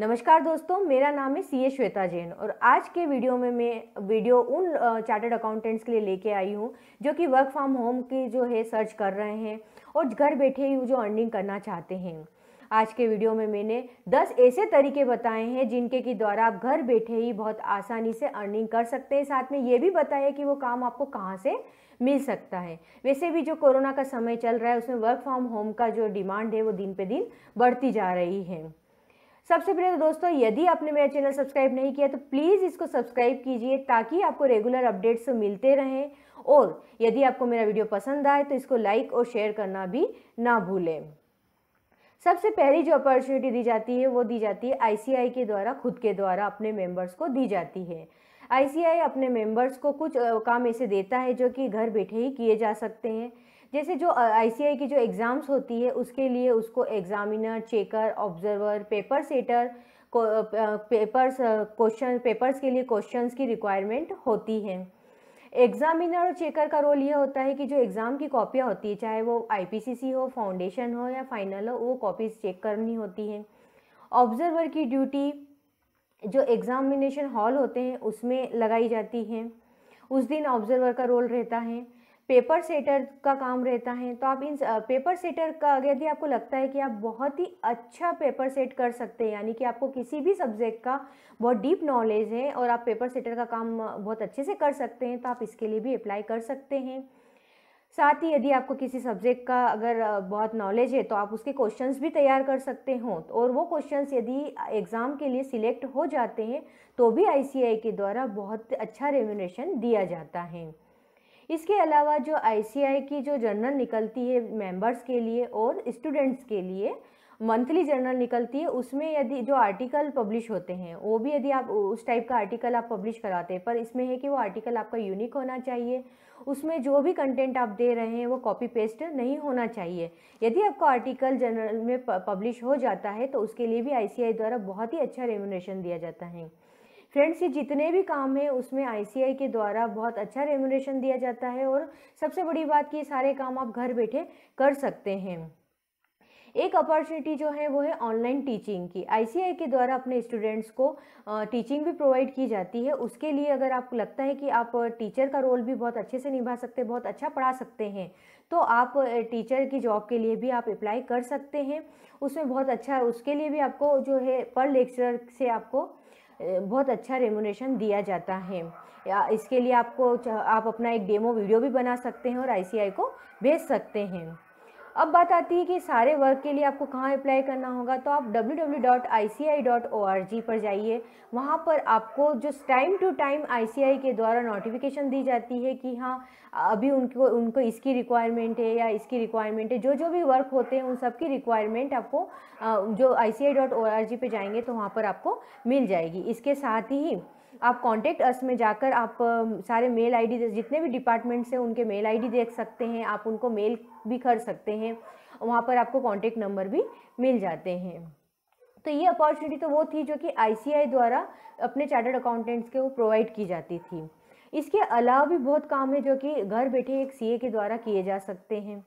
नमस्कार दोस्तों मेरा नाम है सी ए श्वेता जैन और आज के वीडियो में मैं वीडियो उन चार्टर्ड अकाउंटेंट्स के लिए लेके आई हूँ जो कि वर्क फ्रॉम होम की जो है सर्च कर रहे हैं और घर बैठे ही जो अर्निंग करना चाहते हैं आज के वीडियो में मैंने 10 ऐसे तरीके बताए हैं जिनके की द्वारा आप घर बैठे ही बहुत आसानी से अर्निंग कर सकते हैं साथ में ये भी बताया कि वो काम आपको कहाँ से मिल सकता है वैसे भी जो कोरोना का समय चल रहा है उसमें वर्क फ्रॉम होम का जो डिमांड है वो दिन पे दिन बढ़ती जा रही है सबसे पहले तो दोस्तों यदि आपने मेरा चैनल सब्सक्राइब नहीं किया तो प्लीज़ इसको सब्सक्राइब कीजिए ताकि आपको रेगुलर अपडेट्स तो मिलते रहें और यदि आपको मेरा वीडियो पसंद आए तो इसको लाइक और शेयर करना भी ना भूलें सबसे पहली जो अपॉर्चुनिटी दी जाती है वो दी जाती है आईसीआई के द्वारा खुद के द्वारा अपने मेंबर्स को दी जाती है आईसीआई अपने मेंबर्स को कुछ काम ऐसे देता है जो कि घर बैठे ही किए जा सकते हैं जैसे जो आईसीआई की जो एग्ज़ाम्स होती है उसके लिए उसको examiner checker observer paper setter papers question papers के लिए क्वेश्चंस की रिक्वायरमेंट होती है एग्जामिनर और चेकर का रोल ये होता है कि जो एग्ज़ाम की कॉपियाँ होती है चाहे वो आईपीसीसी हो फाउंडेशन हो या फाइनल हो वो कॉपीज़ चेक करनी होती हैं ऑब्जर्वर की ड्यूटी जो एग्ज़ामिनेशन हॉल होते हैं उसमें लगाई जाती हैं उस दिन ऑब्जर्वर का रोल रहता है पेपर सेटर का काम रहता है तो आप इन पेपर सेटर का यदि आपको लगता है कि आप बहुत ही अच्छा पेपर सेट कर सकते हैं यानी कि आपको किसी भी सब्जेक्ट का बहुत डीप नॉलेज है और आप पेपर सेटर का काम बहुत अच्छे से कर सकते हैं तो आप इसके लिए भी अप्लाई कर सकते हैं साथ ही यदि आपको किसी सब्जेक्ट का अगर बहुत नॉलेज है तो आप उसके क्वेश्चंस भी तैयार कर सकते हो और वो क्वेश्चंस यदि एग्ज़ाम के लिए सिलेक्ट हो जाते हैं तो भी आईसीआई के द्वारा बहुत अच्छा रेम्यूनेशन दिया जाता है इसके अलावा जो आई की जो जर्नल निकलती है मेंबर्स के लिए और स्टूडेंट्स के लिए मंथली जर्नल निकलती है उसमें यदि जो आर्टिकल पब्लिश होते हैं वो भी यदि आप उस टाइप का आर्टिकल आप पब्लिश कराते हैं पर इसमें है कि वो आर्टिकल आपका यूनिक होना चाहिए उसमें जो भी कंटेंट आप दे रहे हैं वो कॉपी पेस्ट नहीं होना चाहिए यदि आपका आर्टिकल जर्नल में पब्लिश हो जाता है तो उसके लिए भी आई द्वारा बहुत ही अच्छा रेमोनेशन दिया जाता है फ्रेंड्स ये जितने भी काम हैं उसमें आईसीआई के द्वारा बहुत अच्छा रेमोनेशन दिया जाता है और सबसे बड़ी बात कि सारे काम आप घर बैठे कर सकते हैं एक अपॉर्चुनिटी जो है वो है ऑनलाइन टीचिंग की आईसीआई के द्वारा अपने स्टूडेंट्स को टीचिंग भी प्रोवाइड की जाती है उसके लिए अगर आपको लगता है कि आप टीचर का रोल भी बहुत अच्छे से निभा सकते हैं बहुत अच्छा पढ़ा सकते हैं तो आप टीचर की जॉब के लिए भी आप अप्लाई कर सकते हैं उसमें बहुत अच्छा उसके लिए भी आपको जो है पर लेक्चर से आपको बहुत अच्छा रेमोनेशन दिया जाता है इसके लिए आपको आप अपना एक डेमो वीडियो भी बना सकते हैं और आईसीआई को भेज सकते हैं अब बात आती है कि सारे वर्क के लिए आपको कहाँ अप्लाई करना होगा तो आप www.ici.org पर जाइए वहाँ पर आपको जो टाइम टू टाइम आईसीआई के द्वारा नोटिफिकेशन दी जाती है कि हाँ अभी उनको उनको इसकी रिक्वायरमेंट है या इसकी रिक्वायरमेंट है जो जो भी वर्क होते हैं उन सब की रिक्वायरमेंट आपको जो आई सी आई डॉट ओ आर जी पर जाएंगे तो वहाँ पर आपको मिल जाएगी इसके साथ ही आप कॉन्टेक्ट अस में जाकर आप सारे मेल आईडी जितने भी डिपार्टमेंट्स हैं उनके मेल आईडी देख सकते हैं आप उनको मेल भी कर सकते हैं वहाँ पर आपको कॉन्टेक्ट नंबर भी मिल जाते हैं तो ये अपॉर्चुनिटी तो वो थी जो कि आईसीआई द्वारा अपने चार्टर्ड अकाउंटेंट्स के वो प्रोवाइड की जाती थी इसके अलावा भी बहुत काम है जो कि घर बैठे एक सीए के द्वारा किए जा सकते हैं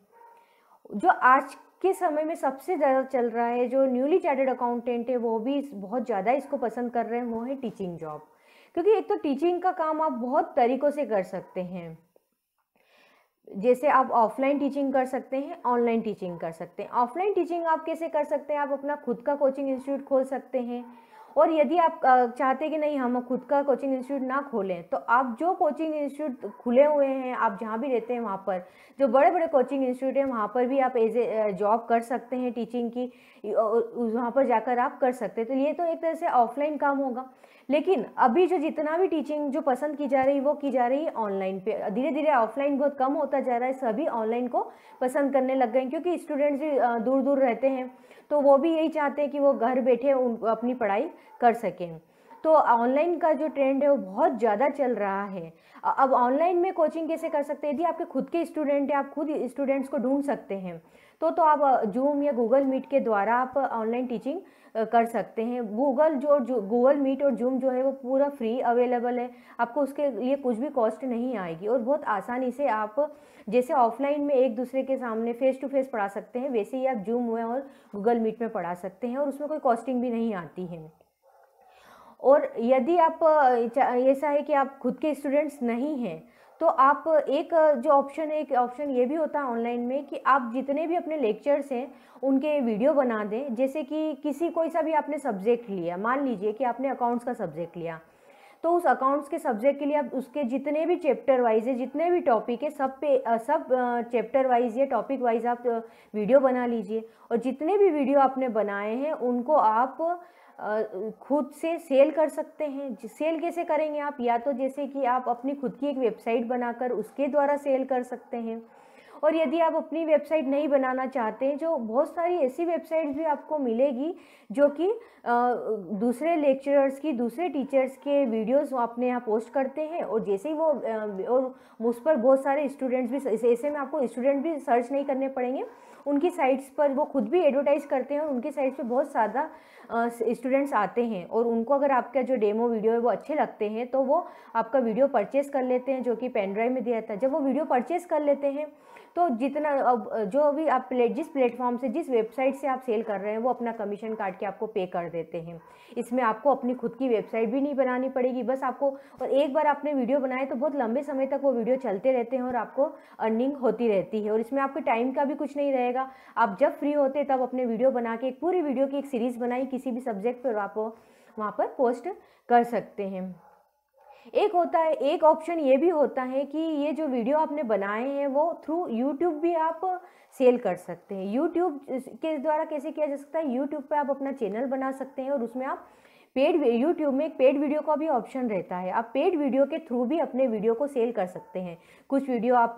जो आज के समय में सबसे ज़्यादा चल रहा है जो न्यूली चार्टेड अकाउंटेंट है वो भी बहुत ज़्यादा इसको पसंद कर रहे हैं वो है टीचिंग जॉब क्योंकि एक तो टीचिंग का काम आप बहुत तरीक़ों से कर सकते हैं जैसे आप ऑफलाइन टीचिंग कर सकते हैं ऑनलाइन टीचिंग कर सकते हैं ऑफलाइन टीचिंग आप कैसे कर सकते हैं आप अपना खुद का कोचिंग इंस्टीट्यूट खोल सकते हैं और यदि आप चाहते कि नहीं हम खुद का कोचिंग इंस्टीट्यूट ना खोलें तो आप जो कोचिंग इंस्टीट्यूट खुले हुए हैं आप जहाँ भी रहते हैं वहाँ पर जो बड़े बड़े कोचिंग इंस्टीट्यूट हैं वहाँ पर भी आप एज ए जॉब कर सकते हैं टीचिंग की वहाँ पर जाकर आप कर सकते हैं तो ये तो एक तरह से ऑफलाइन काम होगा लेकिन अभी जो जितना भी टीचिंग जो पसंद की जा रही है वो की जा रही है ऑनलाइन पे धीरे धीरे ऑफलाइन बहुत कम होता जा रहा है सभी ऑनलाइन को पसंद करने लग गए क्योंकि स्टूडेंट्स भी दूर दूर रहते हैं तो वो भी यही चाहते हैं कि वो घर बैठे उन अपनी पढ़ाई कर सकें तो ऑनलाइन का जो ट्रेंड है वो बहुत ज़्यादा चल रहा है अब ऑनलाइन में कोचिंग कैसे कर सकते हैं यदि आपके खुद के स्टूडेंट हैं आप खुद स्टूडेंट्स को ढूंढ सकते हैं तो तो आप जूम या गूगल मीट के द्वारा आप ऑनलाइन टीचिंग कर सकते हैं गूगल जो गूगल मीट और जूम जो है वो पूरा फ्री अवेलेबल है आपको उसके लिए कुछ भी कॉस्ट नहीं आएगी और बहुत आसानी से आप जैसे ऑफलाइन में एक दूसरे के सामने फ़ेस टू फेस पढ़ा सकते हैं वैसे ही आप जूम में और गूगल मीट में पढ़ा सकते हैं और उसमें कोई कॉस्टिंग भी नहीं आती है और यदि आप ऐसा है कि आप खुद के स्टूडेंट्स नहीं हैं तो आप एक जो ऑप्शन है एक ऑप्शन ये भी होता है ऑनलाइन में कि आप जितने भी अपने लेक्चर्स हैं उनके वीडियो बना दें जैसे कि किसी कोई सा भी आपने सब्जेक्ट लिया मान लीजिए कि आपने अकाउंट्स का सब्जेक्ट लिया तो उस अकाउंट्स के सब्जेक्ट के लिए आप उसके जितने भी चैप्टर वाइज है जितने भी टॉपिक है सब पे सब चैप्टर वाइज या टॉपिक वाइज आप वीडियो बना लीजिए और जितने भी वीडियो आपने बनाए हैं उनको आप खुद से सेल कर सकते हैं सेल कैसे करेंगे आप या तो जैसे कि आप अपनी खुद की एक वेबसाइट बनाकर उसके द्वारा सेल कर सकते हैं और यदि आप अपनी वेबसाइट नहीं बनाना चाहते हैं जो बहुत सारी ऐसी वेबसाइट भी आपको मिलेगी जो कि दूसरे लेक्चरर्स की दूसरे टीचर्स के वीडियोस अपने यहाँ पोस्ट करते हैं और जैसे ही वो और उस पर बहुत सारे स्टूडेंट्स भी ऐसे में आपको स्टूडेंट भी सर्च नहीं करने पड़ेंगे उनकी साइट्स पर वो खुद भी एडवर्टाइज़ करते हैं और उनकी साइट्स पर बहुत ज़्यादा स्टूडेंट्स आते हैं और उनको अगर आपका जो डेमो वीडियो है वो अच्छे लगते हैं तो वो आपका वीडियो परचेस कर लेते हैं जो कि पेन ड्राइव में दिया जाता है जब वो वीडियो परचेस कर लेते हैं तो जितना अब जो भी आप प्लेट जिस प्लेटफॉर्म से जिस वेबसाइट से आप सेल कर रहे हैं वो अपना कमीशन काट के आपको पे कर देते हैं इसमें आपको अपनी खुद की वेबसाइट भी नहीं बनानी पड़ेगी बस आपको और एक बार आपने वीडियो बनाए तो बहुत लंबे समय तक वो वीडियो चलते रहते हैं और आपको अर्निंग होती रहती है और इसमें आपके टाइम का भी कुछ नहीं रहेगा आप जब फ्री होते तब अपने वीडियो बना के एक पूरी वीडियो की एक सीरीज़ बनाई किसी भी सब्जेक्ट पर आप वहाँ पर पोस्ट कर सकते हैं एक होता है एक ऑप्शन ये भी होता है कि ये जो वीडियो आपने बनाए हैं वो थ्रू यूट्यूब भी आप सेल कर सकते हैं यूट्यूब के द्वारा कैसे किया जा सकता है यूट्यूब पर आप अपना चैनल बना सकते हैं और उसमें आप पेड यूट्यूब में एक पेड वीडियो का भी ऑप्शन रहता है आप पेड वीडियो के थ्रू भी अपने वीडियो को सेल कर सकते हैं कुछ वीडियो आप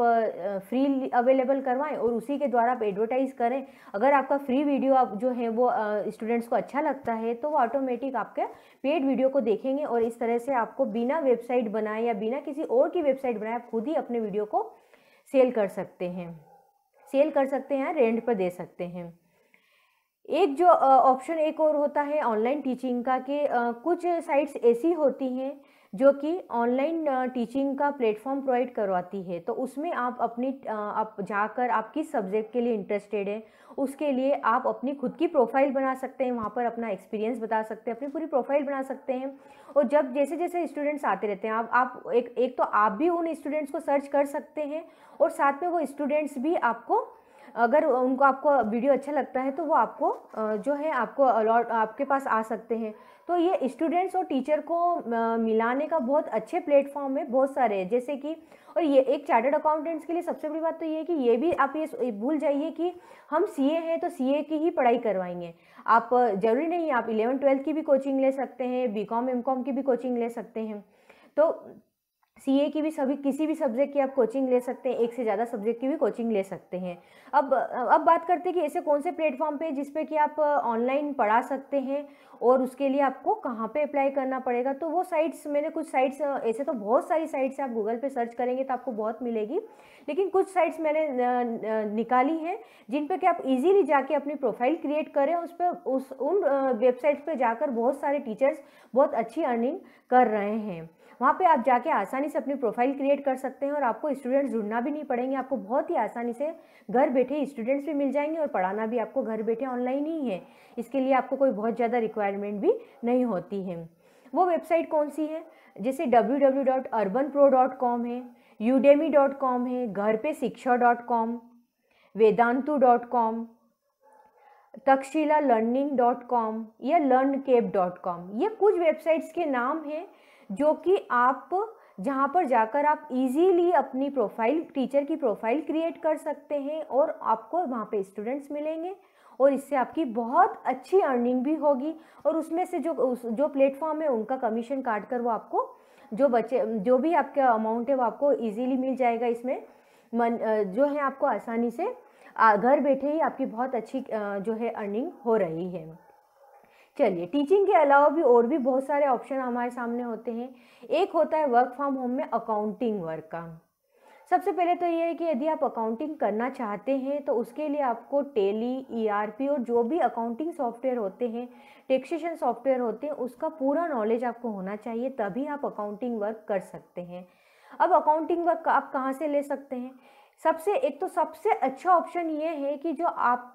फ्री अवेलेबल करवाएं और उसी के द्वारा आप एडवर्टाइज़ करें अगर आपका फ्री वीडियो आप जो है वो स्टूडेंट्स को अच्छा लगता है तो वो ऑटोमेटिक आपके पेड वीडियो को देखेंगे और इस तरह से आपको बिना वेबसाइट बनाए या बिना किसी और की वेबसाइट बनाए आप खुद ही अपने वीडियो को सेल कर सकते हैं सेल कर सकते हैं रेंट पर दे सकते हैं एक जो ऑप्शन एक और होता है ऑनलाइन टीचिंग का कि कुछ साइट्स ऐसी होती हैं जो कि ऑनलाइन टीचिंग का प्लेटफॉर्म प्रोवाइड करवाती है तो उसमें आप अपनी आप जाकर आप किस सब्जेक्ट के लिए इंटरेस्टेड है उसके लिए आप अपनी खुद की प्रोफाइल बना सकते हैं वहाँ पर अपना एक्सपीरियंस बता सकते हैं अपनी पूरी प्रोफाइल बना सकते हैं और जब जैसे जैसे स्टूडेंट्स आते रहते हैं आप आप एक एक तो आप भी उन स्टूडेंट्स को सर्च कर सकते हैं और साथ में वो स्टूडेंट्स भी आपको अगर उनको आपको वीडियो अच्छा लगता है तो वो आपको जो है आपको अलॉट आपके पास आ सकते हैं तो ये स्टूडेंट्स और टीचर को मिलाने का बहुत अच्छे प्लेटफॉर्म है बहुत सारे हैं जैसे कि और ये एक चार्टर्ड अकाउंटेंट्स के लिए सबसे बड़ी बात तो ये है कि ये भी आप ये भूल जाइए कि हम सीए हैं तो सीए की ही पढ़ाई करवाएंगे आप ज़रूरी नहीं आप इलेवन ट्वेल्थ की भी कोचिंग ले सकते हैं बी कॉम एम कॉम की भी कोचिंग ले सकते हैं तो सी ए की भी सभी किसी भी सब्जेक्ट की आप कोचिंग ले सकते हैं एक से ज़्यादा सब्जेक्ट की भी कोचिंग ले सकते हैं अब अब बात करते हैं कि ऐसे कौन से प्लेटफॉर्म पे जिस पे कि आप ऑनलाइन पढ़ा सकते हैं और उसके लिए आपको कहाँ पे अप्लाई करना पड़ेगा तो वो साइट्स मैंने कुछ साइट्स ऐसे तो बहुत सारी साइट्स आप गूगल पे सर्च करेंगे तो आपको बहुत मिलेगी लेकिन कुछ साइट्स मैंने निकाली हैं जिन पर कि आप इजीली जाके अपनी प्रोफाइल क्रिएट करें उस पर उस उन वेबसाइट्स पर जाकर बहुत सारे टीचर्स बहुत अच्छी अर्निंग कर रहे हैं वहाँ पे आप जाके आसानी से अपनी प्रोफाइल क्रिएट कर सकते हैं और आपको स्टूडेंट्स ढूंढना भी नहीं पड़ेंगे आपको बहुत ही आसानी से घर बैठे स्टूडेंट्स भी मिल जाएंगे और पढ़ाना भी आपको घर बैठे ऑनलाइन ही है इसके लिए आपको कोई बहुत ज़्यादा रिक्वायरमेंट भी नहीं होती है वो वेबसाइट कौन सी है जैसे डब्ल्यू है यूडेमी है घर पे Shiksha dot com Vedantu dot com Takshashila learning dot com या लर्न केप डॉट कॉम ये कुछ वेबसाइट्स के नाम हैं जो कि आप जहाँ पर जाकर आप इजीली अपनी प्रोफाइल टीचर की प्रोफाइल क्रिएट कर सकते हैं और आपको वहाँ पे स्टूडेंट्स मिलेंगे और इससे आपकी बहुत अच्छी अर्निंग भी होगी और उसमें से जो उस जो प्लेटफॉर्म है उनका कमीशन काट कर वो आपको जो बचे जो भी आपका अमाउंट है वो आपको ईजीली मिल जाएगा इसमें मन जो है आपको आसानी से घर बैठे ही आपकी बहुत अच्छी जो है अर्निंग हो रही है चलिए टीचिंग के अलावा भी और भी बहुत सारे ऑप्शन हमारे सामने होते हैं एक होता है वर्क फ्रॉम होम में अकाउंटिंग वर्क का सबसे पहले तो ये है कि यदि आप अकाउंटिंग करना चाहते हैं तो उसके लिए आपको टेली ईआरपी e और जो भी अकाउंटिंग सॉफ्टवेयर होते हैं टैक्सेशन सॉफ्टवेयर होते हैं उसका पूरा नॉलेज आपको होना चाहिए तभी आप अकाउंटिंग वर्क कर सकते हैं अब अकाउंटिंग वर्क आप कहाँ से ले सकते हैं सबसे एक तो सबसे अच्छा ऑप्शन ये है कि जो आप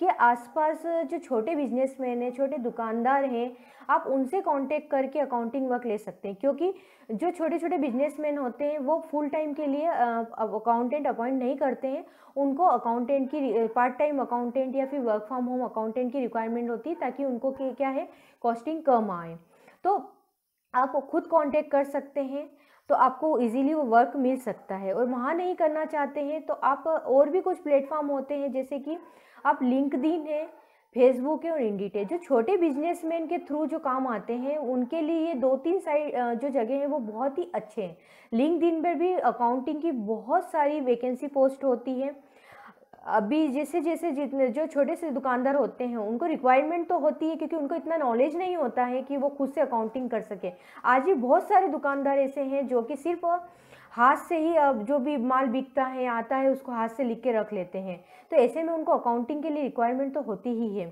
के आसपास जो छोटे बिजनेसमैन हैं छोटे दुकानदार हैं आप उनसे कांटेक्ट करके अकाउंटिंग वर्क ले सकते हैं क्योंकि जो छोटे छोटे बिजनेसमैन होते हैं वो फुल टाइम के लिए अकाउंटेंट अपॉइंट नहीं करते हैं उनको अकाउंटेंट की पार्ट टाइम अकाउंटेंट या फिर वर्क फ्रॉम होम अकाउंटेंट की रिक्वायरमेंट होती है ताकि उनको क्या है कॉस्टिंग कम आए तो आप खुद कॉन्टेक्ट कर सकते हैं तो आपको इजीली वो वर्क मिल सकता है और वहाँ नहीं करना चाहते हैं तो आप और भी कुछ प्लेटफॉर्म होते हैं जैसे कि आप लिंक दिन है फेसबुक है और इंडिट है जो छोटे बिजनेसमैन के थ्रू जो काम आते हैं उनके लिए ये दो तीन साइड जो जगह हैं वो बहुत ही अच्छे हैं लिंक दिन पर भी अकाउंटिंग की बहुत सारी वैकेंसी पोस्ट होती है अभी जैसे जैसे जितने जो छोटे से दुकानदार होते हैं उनको रिक्वायरमेंट तो होती है क्योंकि उनको इतना नॉलेज नहीं होता है कि वो खुद से अकाउंटिंग कर सके आज भी बहुत सारे दुकानदार ऐसे हैं जो कि सिर्फ हाथ से ही अब जो भी माल बिकता है आता है उसको हाथ से लिख के रख लेते हैं तो ऐसे में उनको अकाउंटिंग के लिए रिक्वायरमेंट तो होती ही है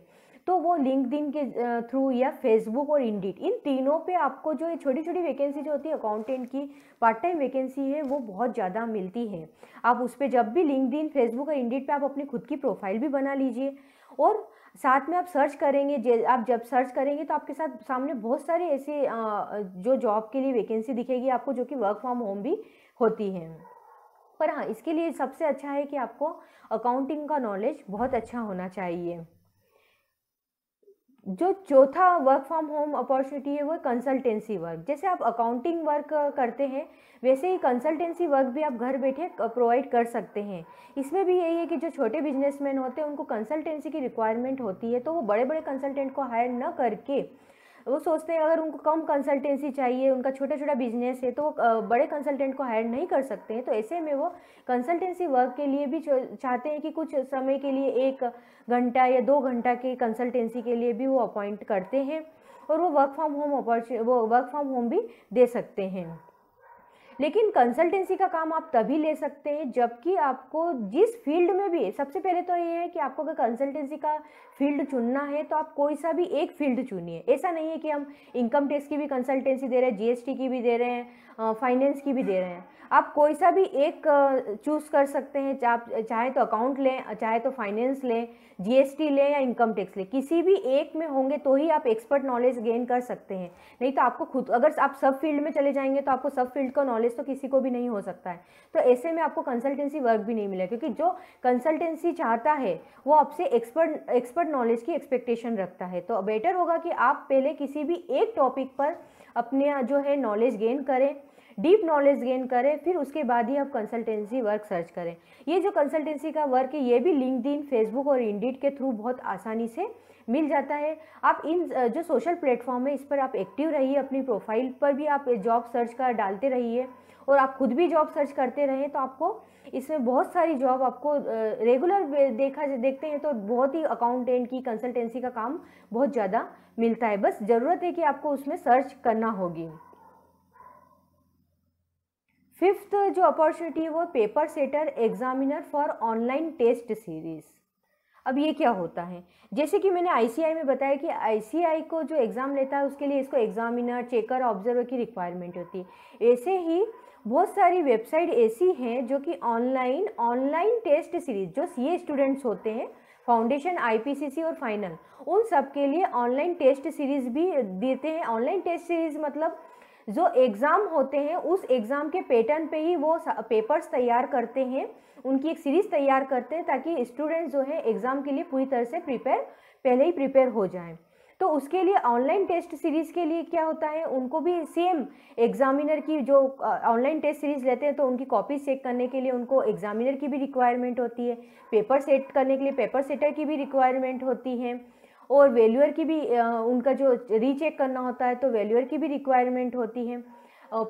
तो वो लिंकड के थ्रू या फेसबुक और इंडिट इन तीनों पे आपको जो ये छोटी छोटी वैकेंसी जो होती है अकाउंटेंट की पार्ट टाइम वैकेंसी है वो बहुत ज़्यादा मिलती है आप उस पर जब भी लिंकडिन फेसबुक और इंडिट पे आप अपनी खुद की प्रोफाइल भी बना लीजिए और साथ में आप सर्च करेंगे आप जब सर्च करेंगे तो आपके साथ सामने बहुत सारे ऐसे जो जॉब के लिए वैकेंसी दिखेगी आपको जो कि वर्क फ्रॉम होम भी होती हैं पर हाँ इसके लिए सबसे अच्छा है कि आपको अकाउंटिंग का नॉलेज बहुत अच्छा होना चाहिए जो चौथा वर्क फ्रॉम होम अपॉर्चुनिटी है वो कंसल्टेंसी वर्क जैसे आप अकाउंटिंग वर्क करते हैं वैसे ही कंसल्टेंसी वर्क भी आप घर बैठे प्रोवाइड कर सकते हैं इसमें भी यही है कि जो छोटे बिजनेसमैन होते हैं उनको कंसल्टेंसी की रिक्वायरमेंट होती है तो वो बड़े बड़े कंसल्टेंट को हायर न करके वो सोचते हैं अगर उनको कम कंसल्टेंसी चाहिए उनका छोटा छोटा बिजनेस है तो वो बड़े कंसल्टेंट को हायर नहीं कर सकते हैं तो ऐसे में वो कंसल्टेंसी वर्क के लिए भी चाहते हैं कि कुछ समय के लिए एक घंटा या दो घंटा के कंसल्टेंसी के लिए भी वो अपॉइंट करते हैं और वो वर्क फ्रॉम होम अपॉर्चु वो वर्क फ्रॉम होम भी दे सकते हैं लेकिन कंसल्टेंसी का काम आप तभी ले सकते हैं जबकि आपको जिस फील्ड में भी सबसे पहले तो ये है कि आपको अगर कंसल्टेंसी का फील्ड चुनना है तो आप कोई सा भी एक फील्ड चुनिए ऐसा नहीं है कि हम इनकम टैक्स की भी कंसल्टेंसी दे रहे हैं जीएसटी की भी दे रहे हैं फाइनेंस की भी दे रहे हैं आप कोई सा भी एक चूज़ कर सकते हैं आप चाहे तो अकाउंट लें चाहे तो फाइनेंस लें जीएसटी लें या इनकम टैक्स लें किसी भी एक में होंगे तो ही आप एक्सपर्ट नॉलेज गेन कर सकते हैं नहीं तो आपको खुद अगर आप सब फील्ड में चले जाएंगे तो आपको सब फील्ड का नॉलेज तो किसी को भी नहीं हो सकता है तो ऐसे में आपको कंसल्टेंसी वर्क भी नहीं मिला क्योंकि जो कंसल्टेंसी चाहता है वो आपसे एक्सपर्ट एक्सपर्ट नॉलेज की एक्सपेक्टेशन रखता है तो बेटर होगा कि आप पहले किसी भी एक टॉपिक पर अपने जो है नॉलेज गेन करें डीप नॉलेज गेन करें फिर उसके बाद ही आप कंसल्टेंसी वर्क सर्च करें ये जो कंसल्टेंसी का वर्क है ये भी लिंकड फेसबुक और इंडिट के थ्रू बहुत आसानी से मिल जाता है आप इन जो सोशल प्लेटफॉर्म है इस पर आप एक्टिव रहिए अपनी प्रोफाइल पर भी आप जॉब सर्च कर डालते रहिए और आप खुद भी जॉब सर्च करते रहें तो आपको इसमें बहुत सारी जॉब आपको रेगुलर देखा देखते हैं तो बहुत ही अकाउंटेंट की कंसल्टेंसी का काम बहुत ज़्यादा मिलता है बस ज़रूरत है कि आपको उसमें सर्च करना होगी फिफ्थ जो अपॉर्चुनिटी है वो paper setter examiner for online test series अब ये क्या होता है जैसे कि मैंने आईसीआई में बताया कि आईसीआई को जो एग्ज़ाम लेता है उसके लिए इसको एग्जामिनर चेकर ऑब्जर्वर की रिक्वायरमेंट होती है ऐसे ही बहुत सारी वेबसाइट ऐसी हैं जो कि ऑनलाइन ऑनलाइन टेस्ट सीरीज जो ये स्टूडेंट्स होते हैं फाउंडेशन आईपीसीसी और फाइनल उन सब के लिए ऑनलाइन टेस्ट सीरीज़ भी देते हैं ऑनलाइन टेस्ट सीरीज़ मतलब जो एग्ज़ाम होते हैं उस एग्ज़ाम के पैटर्न पे ही वो पेपर्स तैयार करते हैं उनकी एक सीरीज़ तैयार करते हैं ताकि स्टूडेंट्स जो है एग्ज़ाम के लिए पूरी तरह से प्रिपेयर पहले ही प्रिपेयर हो जाएं तो उसके लिए ऑनलाइन टेस्ट सीरीज़ के लिए क्या होता है उनको भी सेम एग्जामिनर की जो ऑनलाइन टेस्ट सीरीज़ लेते हैं तो उनकी कॉपी चेक करने के लिए उनको एग्जामिनर की भी रिक्वायरमेंट होती है पेपर सेट करने के लिए पेपर सेटर की भी रिक्वायरमेंट होती है और वैल्यूअर की भी उनका जो रीचेक करना होता है तो वैल्यूअर की भी रिक्वायरमेंट होती है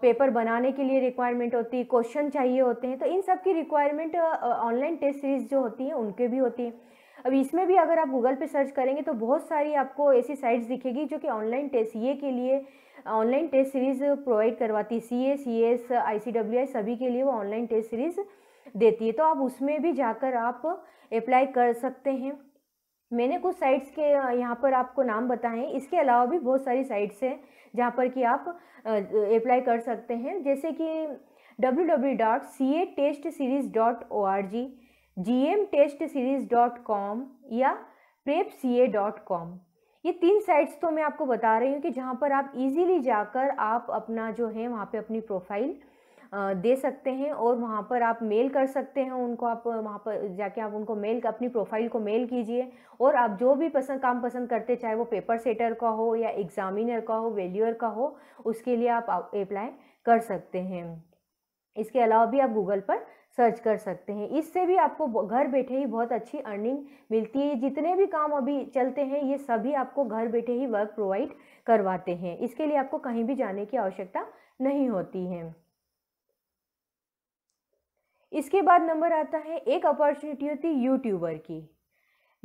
पेपर बनाने के लिए रिक्वायरमेंट होती है क्वेश्चन चाहिए होते हैं तो इन सब की रिक्वायरमेंट ऑनलाइन टेस्ट सीरीज जो होती हैं उनके भी होती हैं अब इसमें भी अगर आप गूगल पे सर्च करेंगे तो बहुत सारी आपको ऐसी साइट्स दिखेगी जो कि ऑनलाइन टेस्ट सीए के लिए ऑनलाइन टेस्ट सीरीज़ प्रोवाइड करवाती है सी ए C S I C W I सभी के लिए वो ऑनलाइन टेस्ट सीरीज़ देती है तो आप उसमें भी जाकर आप अप्लाई कर सकते हैं मैंने कुछ साइट्स के यहाँ पर आपको नाम बताएं इसके अलावा भी बहुत सारी साइट्स हैं जहाँ पर कि आप अप्लाई कर सकते हैं जैसे कि W W dot C A test series dot O R G G M test series dot com या prep C A dot com ये तीन साइट्स तो मैं आपको बता रही हूँ कि जहाँ पर आप इजीली जाकर आप अपना जो है वहाँ पे अपनी प्रोफाइल दे सकते हैं और वहाँ पर आप मेल कर सकते हैं उनको आप वहाँ पर जाके आप उनको मेल अपनी प्रोफाइल को मेल कीजिए और आप जो भी पसंद काम पसंद करते चाहे वो पेपर सेटर का हो या एग्ज़ामिनर का हो वैल्यूअर का हो उसके लिए आप अप्लाई कर सकते हैं इसके अलावा भी आप गूगल पर सर्च कर सकते हैं इससे भी आपको घर बैठे ही बहुत अच्छी अर्निंग मिलती है जितने भी काम अभी चलते हैं ये सभी आपको घर बैठे ही वर्क प्रोवाइड करवाते हैं इसके लिए आपको कहीं भी जाने की आवश्यकता नहीं होती है इसके बाद नंबर आता है एक अपॉर्चुनिटी होती है यूट्यूबर की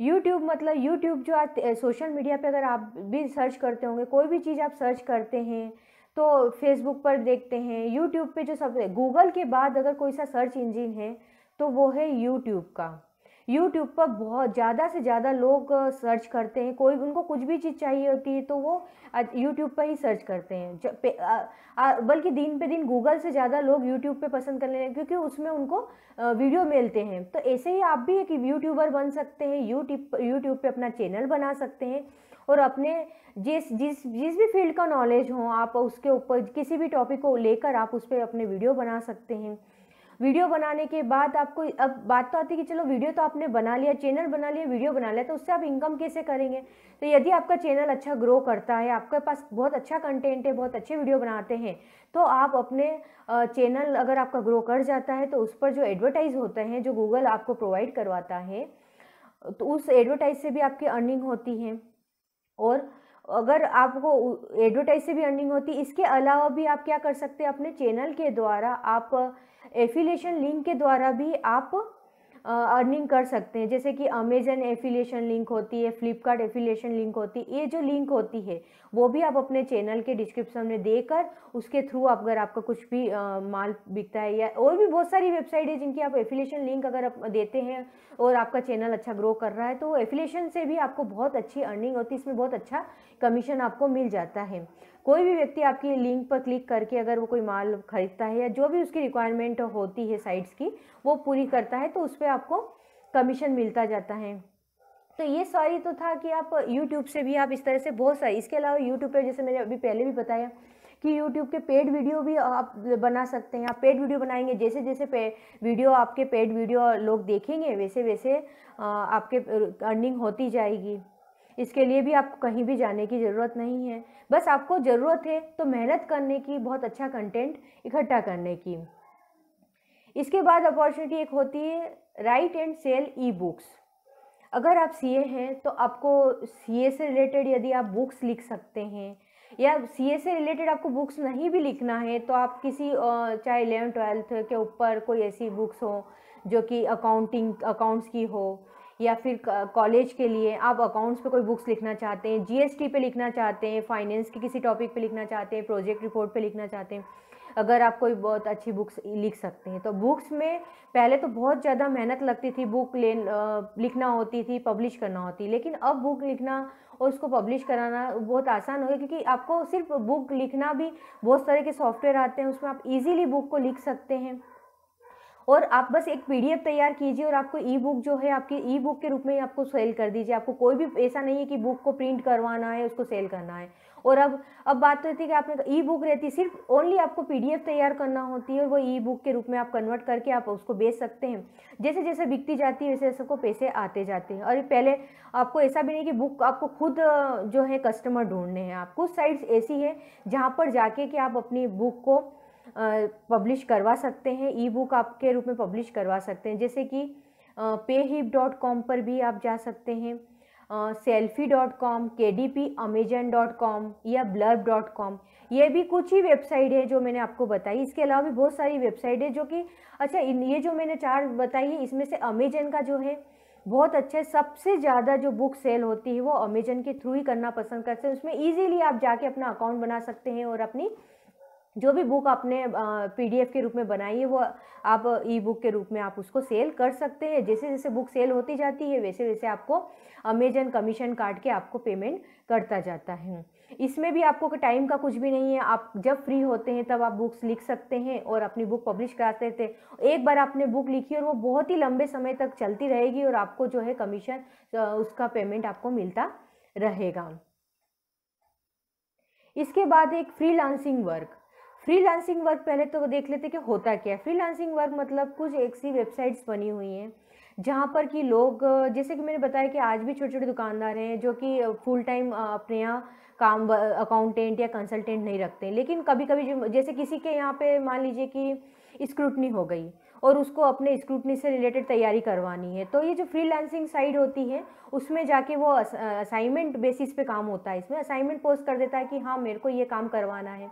यूट्यूब मतलब यूट्यूब जो आज सोशल मीडिया पे अगर आप भी सर्च करते होंगे कोई भी चीज़ आप सर्च करते हैं तो फेसबुक पर देखते हैं यूट्यूब पे जो सब गूगल के बाद अगर कोई सा सर्च इंजिन है तो वो है यूट्यूब का यूट्यूब पर बहुत ज़्यादा से ज़्यादा लोग सर्च करते हैं कोई उनको कुछ भी चीज़ चाहिए होती है तो वो यूट्यूब पर ही सर्च करते हैं बल्कि दिन पे दिन गूगल से ज़्यादा लोग यूट्यूब पे पसंद कर लेते हैं क्योंकि उसमें उनको वीडियो मिलते हैं तो ऐसे ही आप भी एक यूट्यूबर बन सकते हैं यूट्यूब यूट्यूब पर अपना चैनल बना सकते हैं और अपने जिस जिस जिस भी फील्ड का नॉलेज हो आप उसके ऊपर किसी भी टॉपिक को लेकर आप उस पर अपने वीडियो बना सकते हैं वीडियो बनाने के बाद आपको अब बात तो आती है कि चलो वीडियो तो आपने बना लिया चैनल बना लिया वीडियो बना लिया तो उससे आप इनकम कैसे करेंगे तो यदि आपका चैनल अच्छा ग्रो करता है आपके पास बहुत अच्छा कंटेंट है बहुत अच्छे वीडियो बनाते हैं तो आप अपने चैनल अगर आपका ग्रो कर जाता है तो उस पर जो एडवर्टाइज़ होते हैं जो गूगल आपको प्रोवाइड करवाता है तो उस एडवर्टाइज से भी आपकी अर्निंग होती है और अगर आपको एडवर्टाइज से भी अर्निंग होती इसके अलावा भी आप क्या कर सकते हैं अपने चैनल के द्वारा आप एफिलेशन लिंक के द्वारा भी आप अर्निंग कर सकते हैं जैसे कि अमेजन एफिलिएशन लिंक होती है फ्लिपकार्ट एफिलिएशन लिंक होती है ये जो लिंक होती है वो भी आप अपने चैनल के डिस्क्रिप्शन में देकर उसके थ्रू अगर आपका कुछ भी आ, माल बिकता है या और भी बहुत सारी वेबसाइट है जिनकी आप एफिलिएशन लिंक अगर आप देते हैं और आपका चैनल अच्छा ग्रो कर रहा है तो एफिलिएशन से भी आपको बहुत अच्छी अर्निंग होती है इसमें बहुत अच्छा कमीशन आपको मिल जाता है कोई भी व्यक्ति आपकी लिंक पर क्लिक करके अगर वो कोई माल खरीदता है या जो भी उसकी रिक्वायरमेंट होती है साइट्स की वो पूरी करता है तो उस पर आपको कमीशन मिलता जाता है तो ये सारी तो था कि आप YouTube से भी आप इस तरह से बहुत सारी इसके अलावा YouTube पर जैसे मैंने अभी पहले भी बताया कि YouTube के पेड वीडियो भी आप बना सकते हैं आप पेड वीडियो बनाएंगे जैसे जैसे पे वीडियो आपके पेड वीडियो लोग देखेंगे वैसे वैसे आपके अर्निंग होती जाएगी इसके लिए भी आपको कहीं भी जाने की ज़रूरत नहीं है बस आपको ज़रूरत है तो मेहनत करने की बहुत अच्छा कंटेंट इकट्ठा करने की इसके बाद अपॉर्चुनिटी एक होती है write and sell e books अगर आप सीए हैं तो आपको सीए से रिलेटेड यदि आप बुक्स लिख सकते हैं या सीए से रिलेटेड आपको बुक्स नहीं भी लिखना है तो आप किसी चाहे इलेवन ट्वेल्थ के ऊपर कोई ऐसी बुक्स हो जो कि अकाउंटिंग अकाउंट्स की हो या फिर कॉलेज के लिए आप अकाउंट्स पे कोई बुक्स लिखना चाहते हैं जीएसटी पे लिखना चाहते हैं फाइनेंस के किसी टॉपिक पे लिखना चाहते हैं प्रोजेक्ट रिपोर्ट पे लिखना चाहते हैं अगर आप कोई बहुत अच्छी बुक्स लिख सकते हैं तो बुक्स में पहले तो बहुत ज़्यादा मेहनत लगती थी बुक ले लिखना होती थी पब्लिश करना होती लेकिन अब बुक लिखना और उसको पब्लिश कराना बहुत आसान हो गया क्योंकि आपको सिर्फ बुक लिखना भी बहुत सारे के सॉफ्टवेयर आते हैं उसमें आप इजीली बुक को लिख सकते हैं और आप बस एक पीडीएफ तैयार कीजिए और आपको ई बुक जो है आपकी ई बुक के रूप में आपको सेल कर दीजिए आपको कोई भी ऐसा नहीं है कि बुक को प्रिंट करवाना है उसको सेल करना है और अब अब बात रहती तो है कि आपने तो ई बुक रहती है सिर्फ ओनली आपको पीडीएफ तैयार करना होती है और वो ई बुक के रूप में आप कन्वर्ट करके आप उसको बेच सकते हैं जैसे जैसे बिकती जाती है वैसे वैसे आपको पैसे आते जाते हैं और पहले आपको ऐसा भी नहीं कि बुक आपको खुद जो है कस्टमर ढूंढने हैं आप कुछ साइट्स ऐसी है जहाँ पर जाके कि आप अपनी बुक को पब्लिश करवा सकते हैं ई बुक आपके रूप में पब्लिश करवा सकते हैं जैसे कि पे हिप डॉट कॉम पर भी आप जा सकते हैं selfie dot com K D P Amazon dot com या ब्लर्ब डॉट कॉम ये भी कुछ ही वेबसाइट है जो मैंने आपको बताई इसके अलावा भी बहुत सारी वेबसाइट है जो कि अच्छा इन ये जो मैंने चार बताई है इसमें से अमेजन का जो है बहुत अच्छा है सबसे ज़्यादा जो बुक सेल होती है वो अमेजन के थ्रू ही करना पसंद करते हैं उसमें ईजिली आप जाके अपना अकाउंट बना सकते हैं और अपनी जो भी बुक आपने पीडीएफ के रूप में बनाई है वो आप ई बुक के रूप में आप उसको सेल कर सकते हैं जैसे जैसे बुक सेल होती जाती है वैसे वैसे आपको अमेजन कमीशन काट के आपको पेमेंट करता जाता है इसमें भी आपको टाइम का कुछ भी नहीं है आप जब फ्री होते हैं तब आप बुक्स लिख सकते हैं और अपनी बुक पब्लिश कराते थे एक बार आपने बुक लिखी और वो बहुत ही लंबे समय तक चलती रहेगी और आपको जो है कमीशन उसका पेमेंट आपको मिलता रहेगा इसके बाद एक फ्री वर्क फ्रीलांसिंग वर्क पहले तो देख लेते कि होता क्या है फ्रीलांसिंग वर्क मतलब कुछ एक सी वेबसाइट्स बनी हुई हैं जहाँ पर कि लोग जैसे कि मैंने बताया कि आज भी छोटे छोटे दुकानदार हैं जो कि फुल टाइम अपने यहाँ काम अकाउंटेंट या कंसल्टेंट नहीं रखते लेकिन कभी कभी जैसे किसी के यहाँ पे मान लीजिए कि स्क्रूटनी हो गई और उसको अपने स्क्रूटनी से रिलेटेड तैयारी करवानी है तो ये जो फ्रीलांसिंग साइड होती है उसमें जाके वो असाइनमेंट बेसिस पे काम होता है इसमें असाइनमेंट पोस्ट कर देता है कि हाँ मेरे को ये काम करवाना है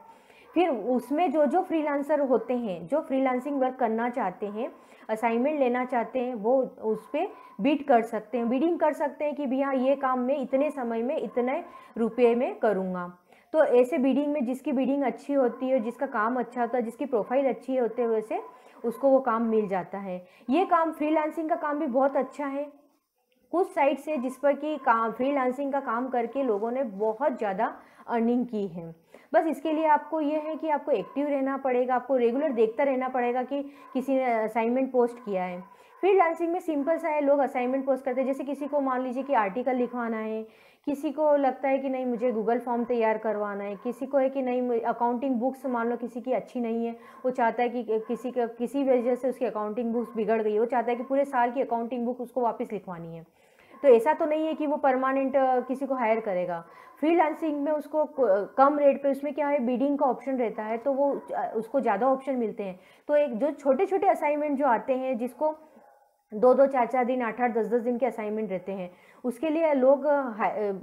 फिर उसमें जो जो फ्रीलांसर होते हैं जो फ्रीलांसिंग वर्क करना चाहते हैं असाइनमेंट लेना चाहते हैं वो उस पर बीट कर सकते हैं बीडिंग कर सकते हैं कि भैया ये काम मैं इतने समय में इतने रुपये में करूँगा तो ऐसे बीडिंग में जिसकी बीडिंग अच्छी होती है जिसका काम अच्छा होता है जिसकी प्रोफाइल अच्छी होते हुए से उसको वो काम मिल जाता है ये काम फ्रीलांसिंग का काम भी बहुत अच्छा है कुछ साइट्स है जिस पर कि काम फ्रीलांसिंग का काम करके लोगों ने बहुत ज़्यादा अर्निंग की है बस इसके लिए आपको ये है कि आपको एक्टिव रहना पड़ेगा आपको रेगुलर देखता रहना पड़ेगा कि किसी ने असाइनमेंट पोस्ट किया है फ्रीलांसिंग में सिंपल सा है लोग असाइनमेंट पोस्ट करते हैं जैसे किसी को मान लीजिए कि आर्टिकल लिखवाना है किसी को लगता है कि नहीं मुझे गूगल फॉर्म तैयार करवाना है किसी को है कि नहीं अकाउंटिंग बुक्स मान लो किसी की अच्छी नहीं है वो चाहता है कि किसी का किसी वजह से उसकी अकाउंटिंग बुक्स बिगड़ गई वो चाहता है कि पूरे साल की अकाउंटिंग बुक उसको वापस लिखवानी है तो ऐसा तो नहीं है कि वो परमानेंट किसी को हायर करेगा फ्रीलांसिंग में उसको कम रेट पे उसमें क्या है बीडिंग का ऑप्शन रहता है तो वो उसको ज़्यादा ऑप्शन मिलते हैं तो एक जो छोटे छोटे असाइनमेंट जो आते हैं जिसको दो दो चार चार दिन आठ आठ दस दस दिन के असाइनमेंट रहते हैं उसके लिए लोग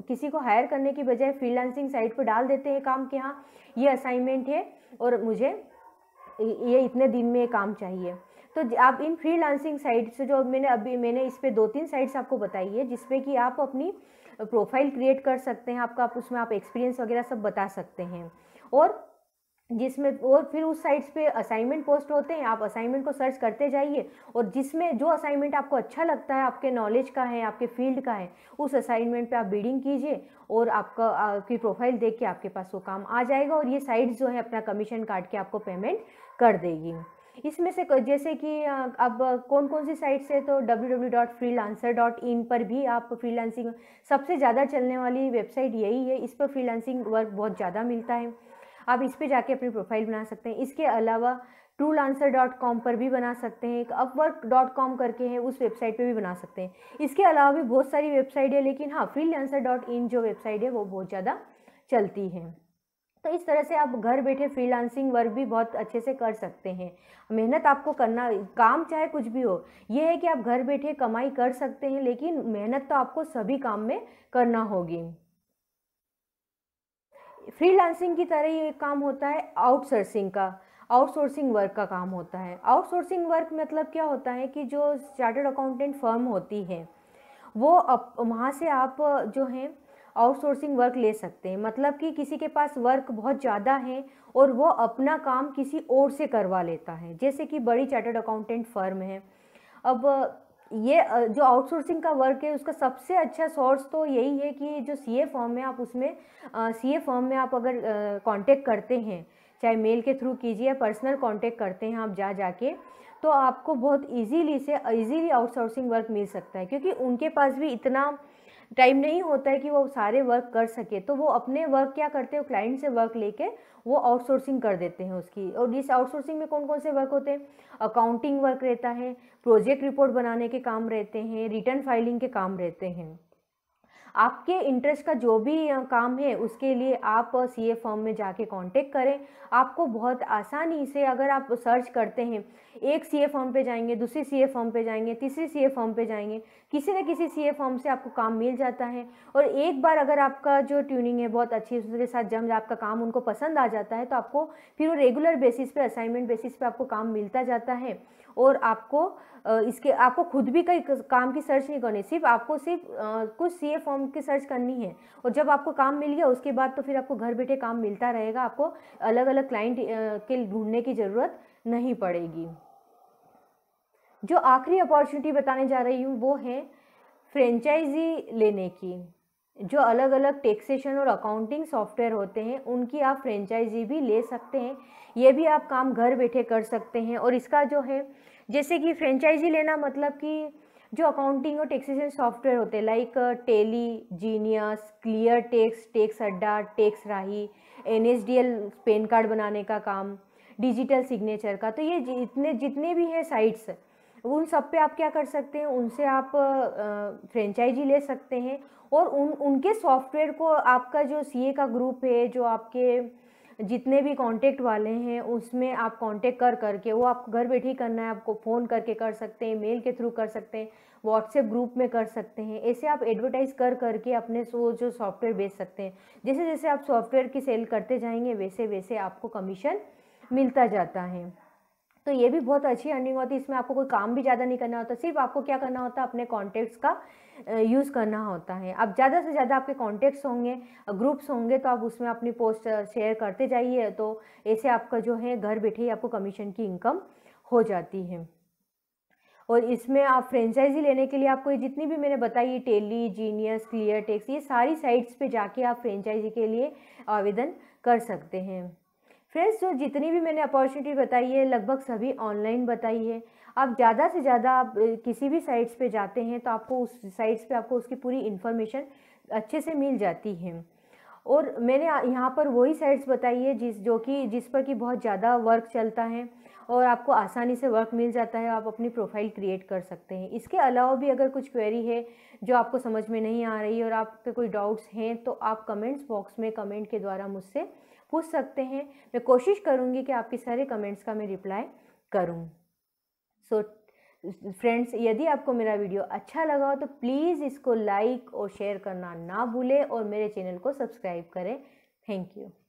किसी को हायर करने की बजाय फ्रीलांसिंग साइट पर डाल देते हैं काम के हाँ ये असाइनमेंट है और मुझे ये इतने दिन में काम चाहिए तो आप इन फ्रीलांसिंग साइट्स जो मैंने अभी मैंने इस पर दो तीन साइट्स आपको बताई है जिसपे कि आप अपनी प्रोफाइल क्रिएट कर सकते हैं आपका आप उसमें आप एक्सपीरियंस वगैरह सब बता सकते हैं और जिसमें और फिर उस साइट्स पे असाइनमेंट पोस्ट होते हैं आप असाइनमेंट को सर्च करते जाइए और जिसमें जो असाइनमेंट आपको अच्छा लगता है आपके नॉलेज का है आपके फील्ड का है उस असाइनमेंट पे आप बीडिंग कीजिए और आपका आपकी प्रोफाइल देख के आपके पास वो काम आ जाएगा और ये साइट्स जो है अपना कमीशन काट के आपको पेमेंट कर देगी इसमें से जैसे कि अब कौन कौन सी साइट्स है तो www.freelancer.in पर भी आप फ्रीलांसिंग सबसे ज़्यादा चलने वाली वेबसाइट यही है इस पर फ्रीलांसिंग वर्क बहुत ज़्यादा मिलता है आप इस पर जाके अपनी प्रोफाइल बना सकते हैं इसके अलावा ट्रूलांसर.कॉम पर भी बना सकते हैं एक कॉम करके है उस वेबसाइट पे भी बना सकते हैं इसके अलावा भी बहुत सारी वेबसाइट है लेकिन हाँ फ्रीलांसर.इन जो वेबसाइट है वो बहुत ज़्यादा चलती है तो इस तरह से आप घर बैठे फ्रीलांसिंग वर्क भी बहुत अच्छे से कर सकते हैं मेहनत आपको करना काम चाहे कुछ भी हो ये है कि आप घर बैठे कमाई कर सकते हैं लेकिन मेहनत तो आपको सभी काम में करना होगी फ्रीलांसिंग की तरह ये काम होता है आउटसोर्सिंग का आउटसोर्सिंग वर्क का काम होता है आउटसोर्सिंग वर्क मतलब क्या होता है कि जो चार्टर्ड अकाउंटेंट फर्म होती है वो अप, वहाँ से आप जो हैं आउटसोर्सिंग वर्क ले सकते हैं मतलब कि किसी के पास वर्क बहुत ज़्यादा है और वो अपना काम किसी और से करवा लेता है जैसे कि बड़ी चार्टर्ड अकाउंटेंट फर्म है अब ये जो आउटसोर्सिंग का वर्क है उसका सबसे अच्छा सोर्स तो यही है कि जो सी ए फॉर्म है आप उसमें सी ए फॉर्म में आप अगर कांटेक्ट करते हैं चाहे मेल के थ्रू कीजिए या पर्सनल कांटेक्ट करते हैं आप जा जाके तो आपको बहुत इजीली से इजीली आउटसोर्सिंग वर्क मिल सकता है क्योंकि उनके पास भी इतना टाइम नहीं होता है कि वो सारे वर्क कर सके तो वो अपने वर्क क्या करते हैं क्लाइंट से वर्क लेके वो आउटसोर्सिंग कर देते हैं उसकी और इस आउटसोर्सिंग में कौन कौन से वर्क होते हैं अकाउंटिंग वर्क रहता है प्रोजेक्ट रिपोर्ट बनाने के काम रहते हैं रिटर्न फाइलिंग के काम रहते हैं आपके इंटरेस्ट का जो भी काम है उसके लिए आप सी ए फॉर्म में जाके कांटेक्ट करें आपको बहुत आसानी से अगर आप सर्च करते हैं एक सी ए फॉर्म पर जाएंगे दूसरी सी ए फॉर्म पर जाएंगे तीसरी सी ए फॉर्म पर जाएंगे किसी न किसी सी ए फॉर्म से आपको काम मिल जाता है और एक बार अगर आपका जो ट्यूनिंग है बहुत अच्छी उसके साथ जम आपका काम उनको पसंद आ जाता है तो आपको फिर वो रेगुलर बेसिस पे असाइनमेंट बेसिस पे आपको काम मिलता जाता है और आपको इसके आपको खुद भी कई काम की सर्च नहीं करनी सिर्फ आपको सिर्फ कुछ सी ए फॉर्म की सर्च करनी है और जब आपको काम मिल गया उसके बाद तो फिर आपको घर बैठे काम मिलता रहेगा आपको अलग अलग क्लाइंट के ढूंढने की ज़रूरत नहीं पड़ेगी जो आखिरी अपॉर्चुनिटी बताने जा रही हूँ वो है फ्रेंचाइजी लेने की जो अलग अलग टैक्सेशन और अकाउंटिंग सॉफ्टवेयर होते हैं उनकी आप फ्रेंचाइजी भी ले सकते हैं ये भी आप काम घर बैठे कर सकते हैं और इसका जो है जैसे कि फ्रेंचाइजी लेना मतलब कि जो अकाउंटिंग और टैक्सेशन सॉफ्टवेयर होते हैं like Tally Genius Clear Tax Tax Adda Tax Raahi एन पेन कार्ड बनाने का काम डिजिटल सिग्नेचर का तो ये जितने जितने भी हैं साइट्स उन सब पे आप क्या कर सकते हैं उनसे आप फ्रेंचाइजी uh, uh, ले सकते हैं और उन उनके सॉफ्टवेयर को आपका जो सीए का ग्रुप है जो आपके जितने भी कांटेक्ट वाले हैं उसमें आप कांटेक्ट कर करके वो आप घर बैठे ही करना है आपको फ़ोन करके कर सकते हैं मेल के थ्रू कर सकते हैं व्हाट्सएप ग्रुप में कर सकते हैं ऐसे आप एडवर्टाइज़ कर करके अपने वो जो सॉफ्टवेयर बेच सकते हैं जैसे जैसे आप सॉफ्टवेयर की सेल करते जाएंगे वैसे वैसे आपको कमीशन मिलता जाता है तो ये भी बहुत अच्छी अर्निंग होती है इसमें आपको कोई काम भी ज़्यादा नहीं करना होता सिर्फ आपको क्या करना होता है अपने कॉन्टैक्ट्स का यूज़ करना होता है अब ज़्यादा से ज़्यादा आपके कॉन्टेक्ट्स होंगे ग्रुप्स होंगे तो आप उसमें अपनी पोस्ट शेयर करते जाइए तो ऐसे आपका जो है घर बैठे ही आपको कमीशन की इनकम हो जाती है और इसमें आप फ्रेंचाइजी लेने के लिए आपको जितनी भी मैंने बताई टेली जीनियस क्लियर टेक्स ये सारी साइट्स पे जाके आप फ्रेंचाइजी के लिए आवेदन कर सकते हैं फ्रेंड्स जो जितनी भी मैंने अपॉर्चुनिटी बताई है लगभग सभी ऑनलाइन बताई है आप ज़्यादा से ज़्यादा आप किसी भी साइट्स पे जाते हैं तो आपको उस साइट्स पे आपको उसकी पूरी इन्फॉर्मेशन अच्छे से मिल जाती है और मैंने यहाँ पर वही साइट्स बताई है जिस जो कि जिस पर कि बहुत ज़्यादा वर्क चलता है और आपको आसानी से वर्क मिल जाता है आप अपनी प्रोफाइल क्रिएट कर सकते हैं इसके अलावा भी अगर कुछ क्वेरी है जो आपको समझ में नहीं आ रही और आपके कोई डाउट्स हैं तो आप कमेंट्स बॉक्स में कमेंट के द्वारा मुझसे पूछ सकते हैं मैं कोशिश करूँगी कि आपके सारे कमेंट्स का मैं रिप्लाई करूँ सो फ्रेंड्स यदि आपको मेरा वीडियो अच्छा लगा हो तो प्लीज़ इसको लाइक और शेयर करना ना भूलें और मेरे चैनल को सब्सक्राइब करें थैंक यू